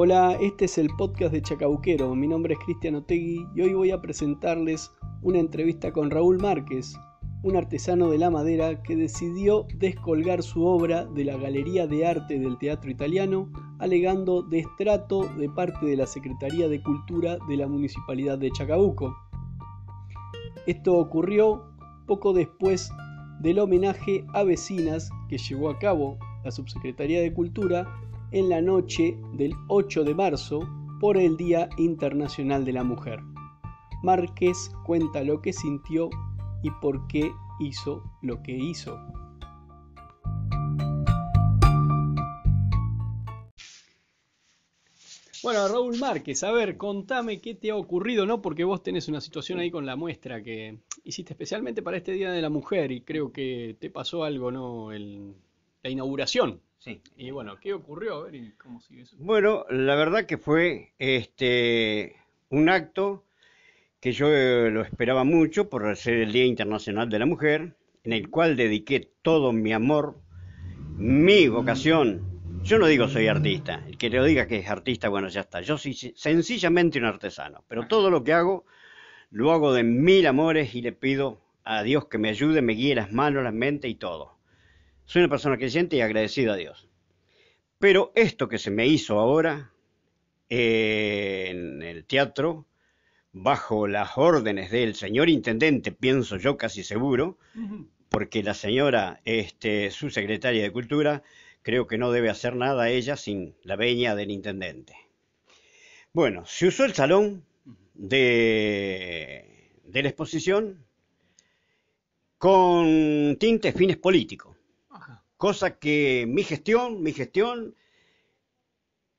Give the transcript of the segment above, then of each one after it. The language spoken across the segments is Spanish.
Hola, este es el podcast de Chacabuquero. Mi nombre es Cristiano Otegui y hoy voy a presentarles una entrevista con Raúl Márquez, un artesano de la madera que decidió descolgar su obra de la Galería de Arte del Teatro Italiano, alegando destrato de parte de la Secretaría de Cultura de la Municipalidad de Chacabuco. Esto ocurrió poco después del homenaje a vecinas que llevó a cabo la Subsecretaría de Cultura en la noche del 8 de marzo por el Día Internacional de la Mujer. Márquez cuenta lo que sintió y por qué hizo lo que hizo. Bueno, Raúl Márquez, a ver, contame qué te ha ocurrido, ¿no? Porque vos tenés una situación ahí con la muestra que hiciste especialmente para este Día de la Mujer y creo que te pasó algo, ¿no? El, la inauguración Sí. Y bueno, ¿qué ocurrió? ¿cómo sigue eso? Bueno, la verdad que fue este un acto que yo eh, lo esperaba mucho por ser el Día Internacional de la Mujer, en el cual dediqué todo mi amor, mi vocación. Yo no digo soy artista, el que lo diga que es artista, bueno, ya está. Yo soy sencillamente un artesano, pero todo lo que hago lo hago de mil amores y le pido a Dios que me ayude, me guíe las manos, las mentes y todo. Soy una persona creyente y agradecida a Dios. Pero esto que se me hizo ahora eh, en el teatro, bajo las órdenes del señor intendente, pienso yo casi seguro, porque la señora, este, su secretaria de Cultura, creo que no debe hacer nada ella sin la veña del intendente. Bueno, se usó el salón de la exposición con tintes fines políticos cosa que mi gestión, mi gestión,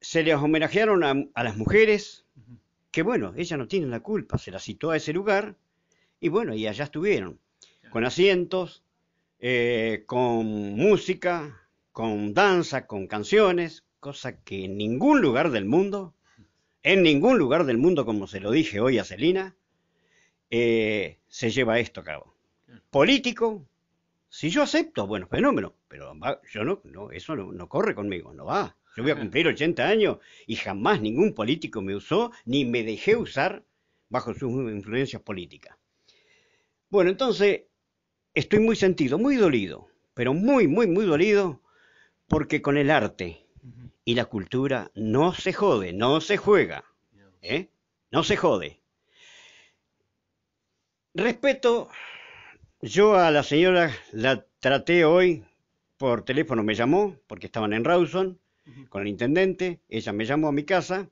se les homenajearon a, las mujeres, que bueno, ellas no tienen la culpa, se las citó a ese lugar y bueno, y allá estuvieron, con asientos, eh, con música, con danza, con canciones, cosa que en ningún lugar del mundo, en ningún lugar del mundo, como se lo dije hoy a Celina, eh, se lleva esto a cabo. Político, si yo acepto, bueno, fenómeno pero yo no, no eso no, corre conmigo, no va. Yo voy a cumplir 80 años y jamás ningún político me usó ni me dejé usar bajo sus influencias políticas. Bueno, entonces estoy muy sentido, muy dolido, pero muy, muy, muy dolido porque con el arte y la cultura no se jode, no se juega. ¿eh? No se jode. Respeto, yo a la señora la traté hoy por teléfono me llamó, porque estaban en Rawson, con el intendente, ella me llamó a mi casa,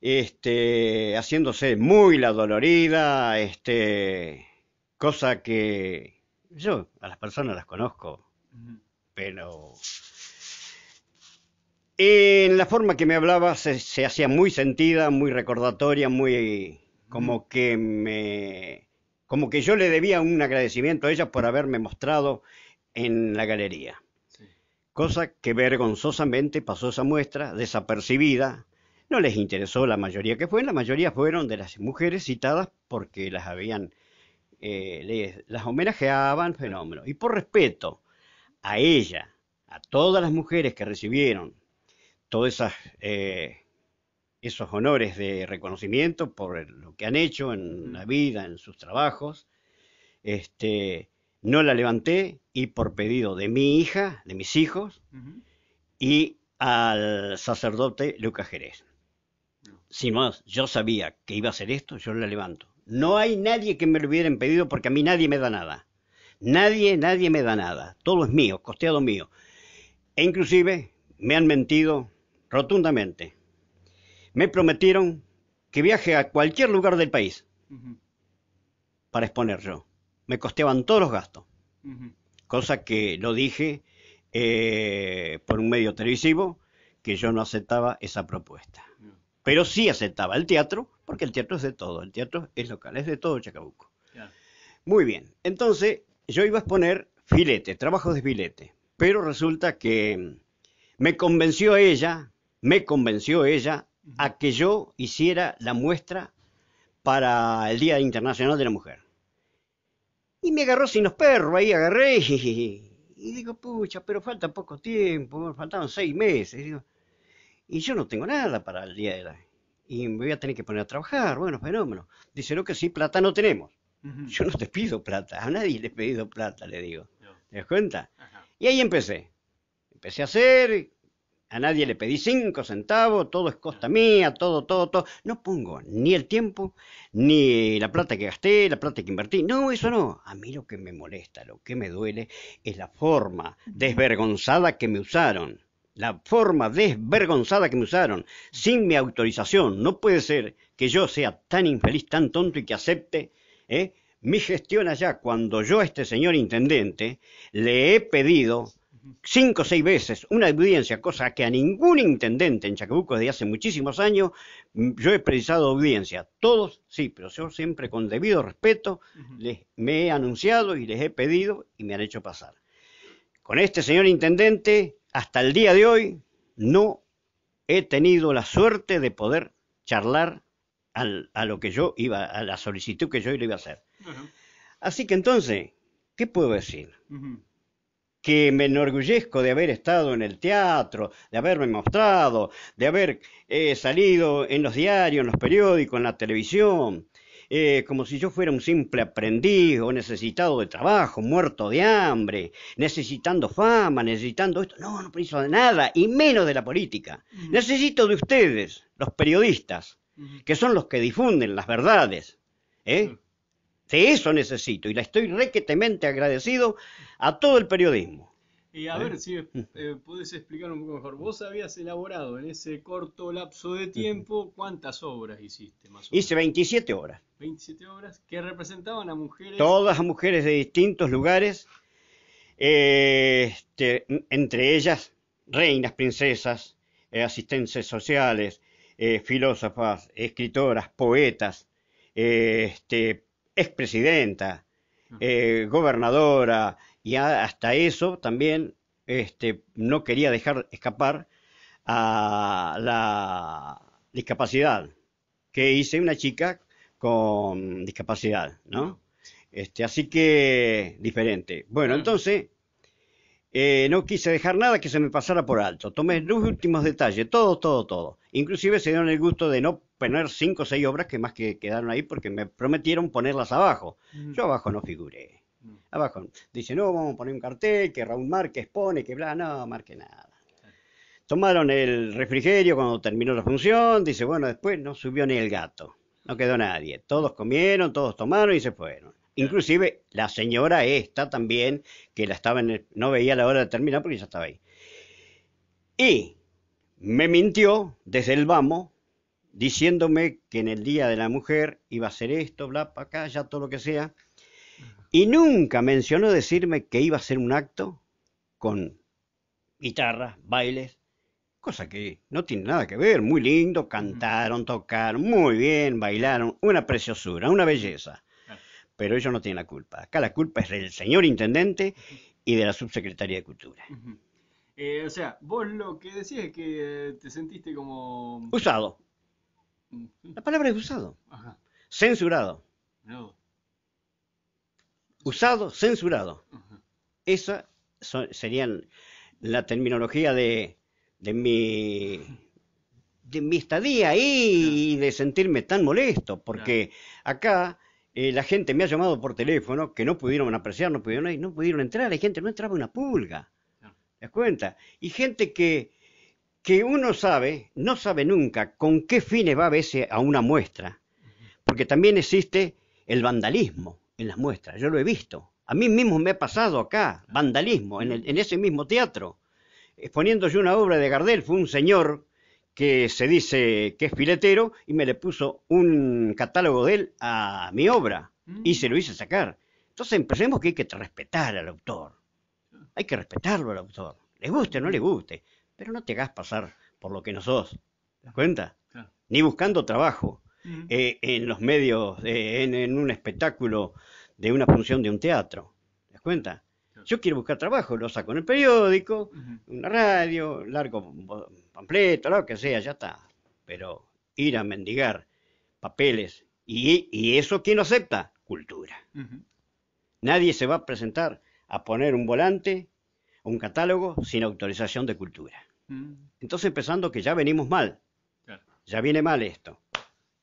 este, haciéndose muy la dolorida, este, cosa que yo a las personas las conozco, pero en la forma que me hablaba se, hacía muy sentida, muy recordatoria, muy como que me como que yo le debía un agradecimiento a ella por haberme mostrado en la galería. Cosa que vergonzosamente pasó esa muestra desapercibida. No les interesó la mayoría que fue la mayoría fueron de las mujeres citadas porque las habían, eh, las homenajeaban, fenómeno. Y por respeto a ella, a todas las mujeres que recibieron todos eh, esos honores de reconocimiento por lo que han hecho en la vida, en sus trabajos, este, no la levanté y por pedido de mi hija, de mis hijos, y al sacerdote Lucas Jerez. No. más, yo sabía que iba a hacer esto, yo la levanto. No hay nadie que me lo hubieran pedido porque a mí nadie me da nada. Nadie, nadie me da nada. Todo es mío, costeado mío. E inclusive me han mentido rotundamente. Me prometieron que viaje a cualquier lugar del país para exponer yo me costeaban todos los gastos. Cosa que lo dije eh, por un medio televisivo, que yo no aceptaba esa propuesta. Pero sí aceptaba el teatro, porque el teatro es de todo, el teatro es local, es de todo Chacabuco. Muy bien, entonces yo iba a exponer filete, trabajo de filete, pero resulta que me convenció ella, me convenció ella a que yo hiciera la muestra para el Día Internacional de la Mujer. Y me agarró sin los perros, ahí agarré. Y digo, pucha, pero falta poco tiempo, faltaban seis meses. Y, yo no tengo nada para el día de hoy, Y me voy a tener que poner a trabajar, bueno, fenómeno. Dice, no, que sí, plata no tenemos. Yo no te pido plata, a nadie le he pedido plata, le digo. ¿Te das cuenta? Y ahí empecé. Empecé a hacer, a nadie le pedí cinco centavos, todo es costa mía, todo, todo, todo. No pongo ni el tiempo, ni la plata que gasté, la plata que invertí. No, eso no. A mí lo que me molesta, lo que me duele, es la forma desvergonzada que me usaron. La forma desvergonzada que me usaron, sin mi autorización. No puede ser que yo sea tan infeliz, tan tonto y que acepte ¿eh? mi gestión allá cuando yo a este señor intendente le he pedido cinco o seis veces una audiencia, cosa que a ningún intendente en Chacabuco desde hace muchísimos años mm, yo he precisado audiencia. Todos sí, pero yo siempre con debido respeto les, me he anunciado y les he pedido y me han hecho pasar. Con este señor intendente, hasta el día de hoy, no he tenido la suerte de poder charlar a lo que yo iba, a la solicitud que yo le iba a hacer. Así que entonces, ¿qué puedo decir? que me enorgullezco de haber estado en el teatro, de haberme mostrado, de haber eh, salido en los diarios, en los periódicos, en la televisión, eh, como si yo fuera un simple aprendiz o necesitado de trabajo, muerto de hambre, necesitando fama, necesitando esto. No, no necesito de nada, y menos de la política. Necesito de ustedes, los periodistas, que son los que difunden las verdades. ¿eh? De eso necesito y la estoy requetemente agradecido a todo el periodismo. Y a ver si eh, eh podés explicar un poco mejor. Vos habías elaborado en ese corto lapso de tiempo cuántas obras hiciste más Hice 27 obras. 27 obras que representaban a mujeres. Todas a mujeres de distintos lugares, eh, este, entre ellas reinas, princesas, eh, asistentes sociales, filósofas, escritoras, poetas, este, expresidenta, eh, gobernadora, y hasta eso también este, no quería dejar escapar a la discapacidad que hice una chica con discapacidad, ¿no? Este, así que diferente. Bueno, entonces eh, no quise dejar nada que se me pasara por alto. Tomé los últimos detalles, todo, todo, todo. Inclusive se dieron el gusto de no poner cinco o seis obras que más que quedaron ahí porque me prometieron ponerlas abajo. Mm. Yo abajo no figuré. Mm. Abajo. Dice, no, vamos a poner un cartel que Raúl Márquez pone, que bla, no, marque nada. Tomaron el refrigerio cuando terminó la función, dice, bueno, después no subió ni el gato, no quedó nadie. Todos comieron, todos tomaron y se fueron. Inclusive la señora esta también, que la estaba no veía la hora de terminar porque ya estaba ahí. Y me mintió desde el vamos diciéndome que en el Día de la Mujer iba a ser esto, bla, para acá, ya todo lo que sea. Y nunca mencionó decirme que iba a ser un acto con guitarra, bailes, cosa que no tiene nada que ver, muy lindo, cantaron, tocaron, muy bien, bailaron, una preciosura, una belleza. Pero ellos no tienen la culpa. Acá la culpa es del señor intendente y de la subsecretaría de Cultura. Eh, o sea, vos lo que decís es que te sentiste como... Usado. La palabra es usado. Censurado. Usado, censurado. Esa sería la terminología de, mi de estadía ahí y de sentirme tan molesto, porque acá eh, la gente me ha llamado por teléfono que no pudieron apreciar, no pudieron, no pudieron entrar, hay gente no entraba una pulga, ¿te das cuenta? Y gente que que uno sabe, no sabe nunca con qué fines va a veces a una muestra, porque también existe el vandalismo en las muestras, yo lo he visto. A mí mismo me ha pasado acá, vandalismo, en, en ese mismo teatro. Exponiendo yo una obra de Gardel, fue un señor que se dice que es filetero y me le puso un catálogo de él a mi obra mm. y se lo hice sacar. Entonces empecemos que hay que respetar al autor. Hay que respetarlo al autor. Le guste o no le guste pero no te hagas pasar por lo que no sos. ¿Te das cuenta? Ni buscando trabajo. Eh, en los medios, eh, en, un espectáculo de una función de un teatro. ¿Te das cuenta? Yo quiero buscar trabajo, lo saco en el periódico, en la una radio, largo pampleto, lo que sea, ya está. Pero ir a mendigar papeles, y, eso ¿quién lo acepta? Cultura. Nadie se va a presentar a poner un volante, un catálogo, sin autorización de cultura. Mm. Entonces empezando que ya venimos mal. Ya viene mal esto.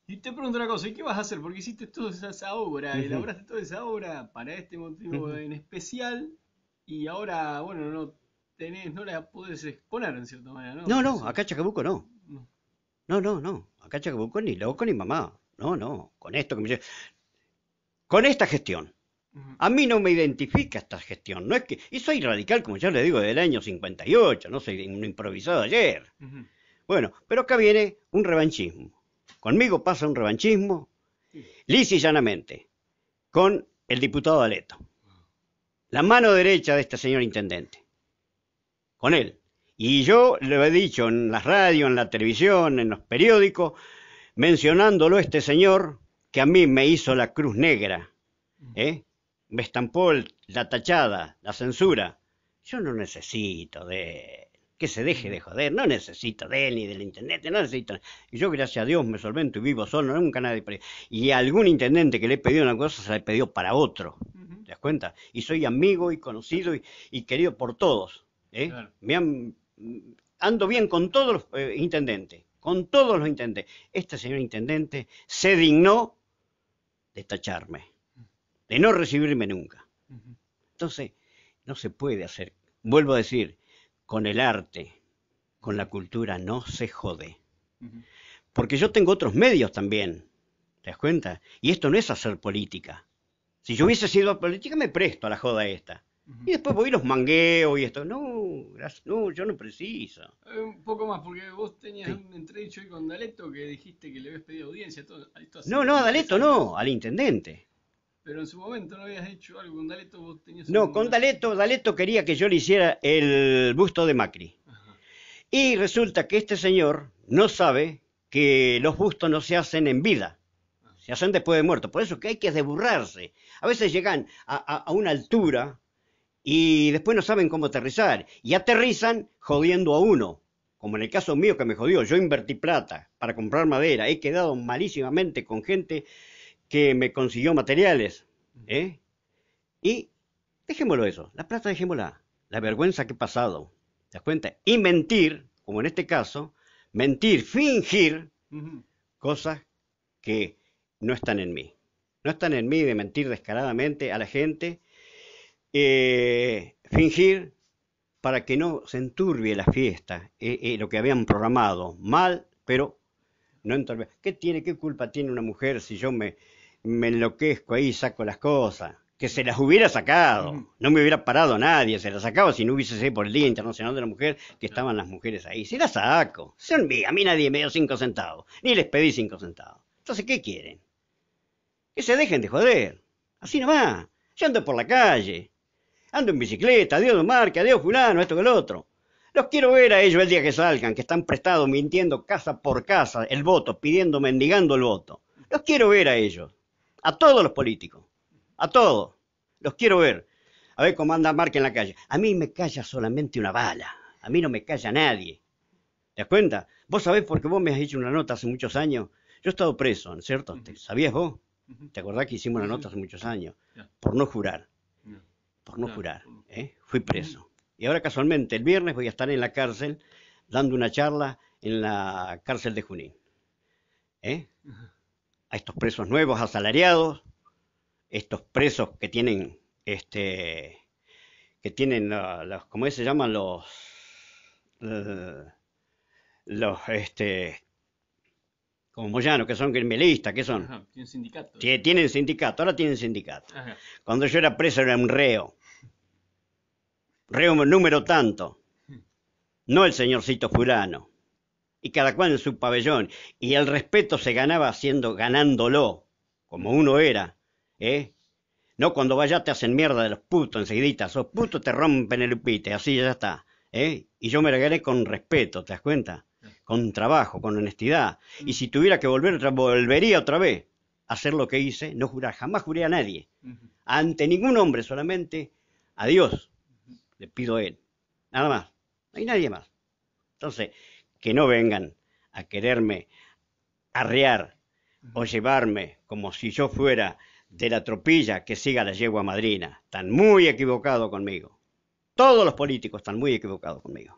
Y te pregunto una cosa, ¿y qué vas a hacer? Porque hiciste toda esa obra, elaboraste toda esa obra para este motivo en especial y ahora, bueno, no tenés, no la podés exponer en cierta manera, ¿no? No, no, acá Chacabuco no. no. No, no, Acá Chacabuco ni loco ni mamá. No, no. Con esto que me... Con esta gestión. A mí no me identifica esta gestión, no es que y soy radical, como ya le digo, del año 58, no soy un improvisado ayer. Bueno, pero acá viene un revanchismo. Conmigo pasa un revanchismo lisa y llanamente con el diputado Aleto. La mano derecha de este señor intendente. Con él. Y yo lo he dicho en la radio, en la televisión, en los periódicos, mencionándolo este señor que a mí me hizo la cruz negra. ¿eh? me estampó la tachada, la censura. Yo no necesito de Que se deje de joder, no necesito de él ni del intendente, no necesito. Y yo, gracias a Dios, me solvento y vivo solo, nunca nadie. Y algún intendente que le he pedido una cosa se la he pedido para otro. ¿Te das cuenta? Y soy amigo y conocido y, querido por todos. ¿eh? Me mm, ando bien con todos los eh, intendentes, con todos los intendentes. Este señor intendente se dignó de tacharme de no recibirme nunca. Entonces, no se puede hacer. Vuelvo a decir, con el arte, con la cultura, no se jode. Porque yo tengo otros medios también, ¿te das cuenta? Y esto no es hacer política. Si yo hubiese sido política, me presto a la joda esta. Y después voy a los mangueos y esto. No, no, yo no preciso. Eh, un poco más, porque vos tenías un entredicho ahí con Daleto que dijiste que le habías pedido audiencia. Todo, no, no, a Daleto no, al intendente. Pero en su momento no habías hecho algo con D'Aleto, vos tenías... No, con D'Aleto, D'Aleto quería que yo le hiciera el busto de Macri. Y resulta que este señor no sabe que los bustos no se hacen en vida, se hacen después de muerto. Por eso que hay que desburrarse. A veces llegan a una altura y después no saben cómo aterrizar. Y aterrizan jodiendo a uno como en el caso mío que me jodió, yo invertí plata para comprar madera, he quedado malísimamente con gente que me consiguió materiales. ¿eh? Y dejémoslo eso, la plata dejémosla, la vergüenza que he pasado, ¿te das cuenta? Y mentir, como en este caso, mentir, fingir cosas que no están en mí. No están en mí de mentir descaradamente a la gente, eh, fingir para que no se enturbie la fiesta, eh, eh, lo que habían programado, mal, pero no enturbie. ¿Qué tiene, qué culpa tiene una mujer si yo me, me enloquezco ahí, saco las cosas. Que se las hubiera sacado, no me hubiera parado nadie, se las sacaba si no hubiese sido por el Día Internacional de la Mujer, que estaban las mujeres ahí. Se las saco, Se vi a mí nadie me dio cinco centavos, ni les pedí cinco centavos. Entonces, ¿qué quieren? Que se dejen de joder, así nomás. Yo ando por la calle, ando en bicicleta, adiós Marque, adiós fulano, esto que el otro. Los quiero ver a ellos el día que salgan, que están prestados mintiendo casa por casa el voto, pidiendo, mendigando el voto. Los quiero ver a ellos. A todos los políticos. A todos. Los quiero ver. A ver cómo anda Marca en la calle. A mí me calla solamente una bala. A mí no me calla nadie. ¿Te das cuenta? Vos sabés qué vos me has hecho una nota hace muchos años. Yo he estado preso, ¿no es cierto? ¿Sabías vos? ¿Te acordás que hicimos una nota hace muchos años? Por no jurar. Por no jurar. ¿eh? Fui preso. Y ahora casualmente el viernes voy a estar en la cárcel dando una charla en la cárcel de Junín. ¿Eh? a estos presos nuevos asalariados, estos presos que tienen, este, que tienen, los, ¿cómo se llaman? Los, los, este, como Moyano, que son criminalistas, que son? tienen sindicato. tienen sindicato, ahora tienen sindicato. Cuando yo era preso era un reo. Reo número tanto. Hmm. No el señorcito fulano y cada cual en su pabellón. Y el respeto se ganaba haciendo, ganándolo, como uno era, ¿eh? No cuando vaya te hacen mierda de los putos enseguidita, esos putos te rompen el upite, así ya está, ¿eh? Y yo me regalé con respeto, ¿te das cuenta? Con trabajo, con honestidad. Y si tuviera que volver, volvería otra vez a hacer lo que hice, no jurar, jamás juré a nadie. Ante ningún hombre, solamente a Dios. Le pido a él. Nada más. No hay nadie más. Entonces, que no vengan a quererme arrear o llevarme como si yo fuera de la tropilla que siga la yegua madrina. Están muy equivocados conmigo. Todos los políticos están muy equivocados conmigo.